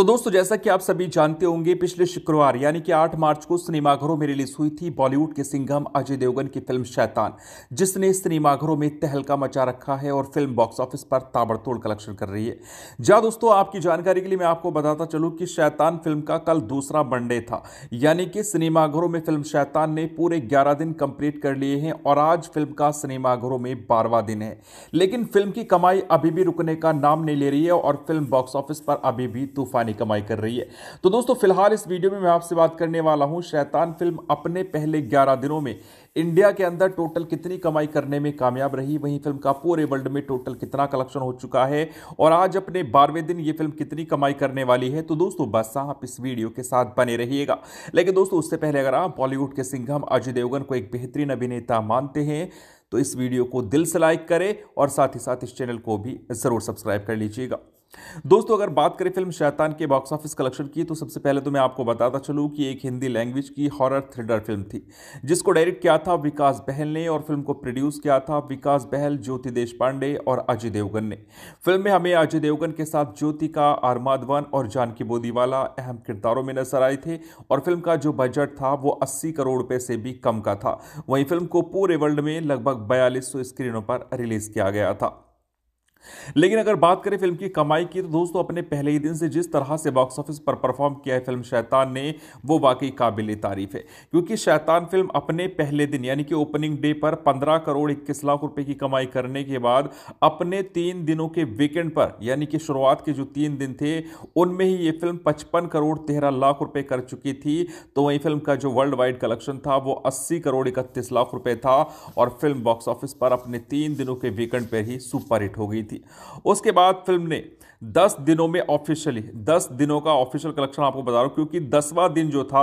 तो दोस्तों जैसा कि आप सभी जानते होंगे पिछले शुक्रवार यानी कि 8 मार्च को सिनेमाघरों में रिलीज हुई थी बॉलीवुड के सिंघम अजय देवगन की फिल्म शैतान जिसने सिनेमाघरों में तहलका मचा रखा है और फिल्म बॉक्स ऑफिस पर ताबड़तोड़ कलेक्शन कर रही है जहां दोस्तों आपकी जानकारी के लिए मैं आपको बताता चलूँ कि शैतान फिल्म का कल दूसरा बनडे था यानी कि सिनेमाघरों में फिल्म शैतान ने पूरे ग्यारह दिन कंप्लीट कर लिए हैं और आज फिल्म का सिनेमाघरों में बारवा दिन है लेकिन फिल्म की कमाई अभी भी रुकने का नाम नहीं ले रही है और फिल्म बॉक्स ऑफिस पर अभी भी तूफानी रूहानी कमाई कर रही है तो दोस्तों फिलहाल इस वीडियो में मैं आपसे बात करने वाला हूं शैतान फिल्म अपने पहले 11 दिनों में इंडिया के अंदर टोटल कितनी कमाई करने में कामयाब रही वहीं फिल्म का पूरे वर्ल्ड में टोटल कितना कलेक्शन हो चुका है और आज अपने बारहवें दिन ये फिल्म कितनी कमाई करने वाली है तो दोस्तों बस आप इस वीडियो के साथ बने रहिएगा लेकिन दोस्तों उससे पहले अगर आप बॉलीवुड के सिंघम अजय देवगन को एक बेहतरीन अभिनेता मानते हैं तो इस वीडियो को दिल से लाइक करें और साथ ही साथ इस चैनल को भी ज़रूर सब्सक्राइब कर लीजिएगा दोस्तों अगर बात करें फिल्म शैतान के बॉक्स ऑफिस कलेक्शन की तो सबसे पहले तो मैं आपको बताता चलूं कि एक हिंदी लैंग्वेज की हॉरर थ्रिलर फिल्म थी जिसको डायरेक्ट किया था विकास बहल ने और फिल्म को प्रोड्यूस किया था विकास बहल ज्योति देश पांडे और अजय देवगन ने फिल्म में हमें अजय देवगन के साथ ज्योति का आरमादवन और जानकी बोदीवाला अहम किरदारों में नजर आए थे और फिल्म का जो बजट था वो अस्सी करोड़ रुपये से भी कम का था वहीं फिल्म को पूरे वर्ल्ड में लगभग बयालीस स्क्रीनों पर रिलीज किया गया था लेकिन अगर बात करें फिल्म की कमाई की तो दोस्तों अपने पहले ही दिन से जिस तरह से बॉक्स ऑफिस पर परफॉर्म किया है फिल्म शैतान ने वो वाकई काबिल तारीफ है क्योंकि शैतान फिल्म अपने पहले दिन यानी कि ओपनिंग डे पर 15 करोड़ इक्कीस लाख रुपए की कमाई करने के बाद अपने तीन दिनों के वीकेंड पर यानी कि शुरुआत के जो तीन दिन थे उनमें ही ये फिल्म पचपन करोड़ तेरह लाख रुपए कर चुकी थी तो वही फिल्म का जो वर्ल्ड वाइड कलेक्शन था वो अस्सी करोड़ इकतीस लाख रुपए था और फिल्म बॉक्स ऑफिस पर अपने तीन दिनों के वीकेंड पर ही सुपरहिट हो गई थी उसके बाद फिल्म ने दस दिनों में ऑफिशियली दस दिनों का ऑफिशियल कलेक्शन आपको बता रहा हूँ क्योंकि दसवां दिन जो था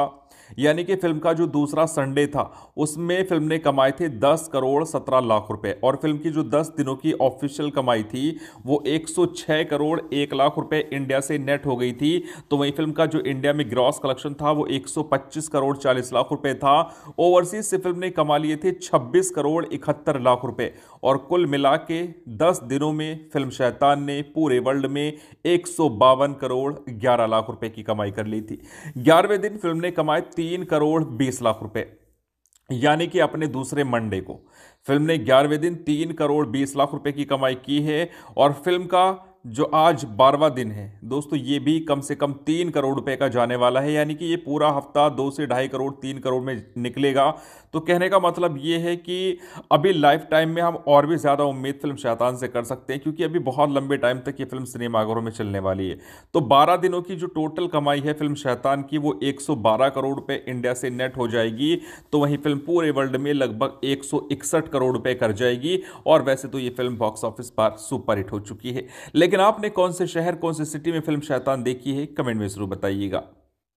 यानी कि फिल्म का जो दूसरा संडे था उसमें फिल्म ने कमाए थे 10 करोड़ 17 लाख रुपए और फिल्म की जो 10 दिनों की ऑफिशियल कमाई थी वो 106 करोड़ 1 लाख रुपए इंडिया से नेट हो गई थी तो वही फिल्म का जो इंडिया में ग्रॉस कलेक्शन था वो 125 करोड़ 40 लाख रुपए था ओवरसीज से फिल्म ने कमा लिए थे छब्बीस करोड़ इकहत्तर लाख रुपये और कुल मिला के दिनों में फिल्म शैतान ने पूरे वर्ल्ड में एक करोड़ 11 लाख रुपए की कमाई कर ली थी ग्यारहवें दिन फिल्म ने कमाए तीन करोड़ बीस लाख रुपए यानी कि अपने दूसरे मंडे को फिल्म ने ग्यारहवें दिन तीन करोड़ बीस लाख रुपए की कमाई की है और फिल्म का जो आज बारवा दिन है दोस्तों ये भी कम से कम तीन करोड़ रुपए का जाने वाला है यानी कि ये पूरा हफ्ता दो से ढाई करोड़ तीन करोड़ में निकलेगा तो कहने का मतलब ये है कि अभी लाइफ टाइम में हम और भी ज़्यादा उम्मीद फिल्म शैतान से कर सकते हैं क्योंकि अभी बहुत लंबे टाइम तक ये फिल्म सिनेमाघरों में चलने वाली है तो बारह दिनों की जो टोटल कमाई है फिल्म शैतान की वो एक करोड़ रुपये इंडिया से नेट हो जाएगी तो वहीं फिल्म पूरे वर्ल्ड में लगभग एक करोड़ रुपये कर जाएगी और वैसे तो ये फिल्म बॉक्स ऑफिस पर सुपर हिट हो चुकी है लेकिन आपने कौन से शहर कौन से सिटी में फिल्म शैतान देखी है कमेंट में जरूर बताइएगा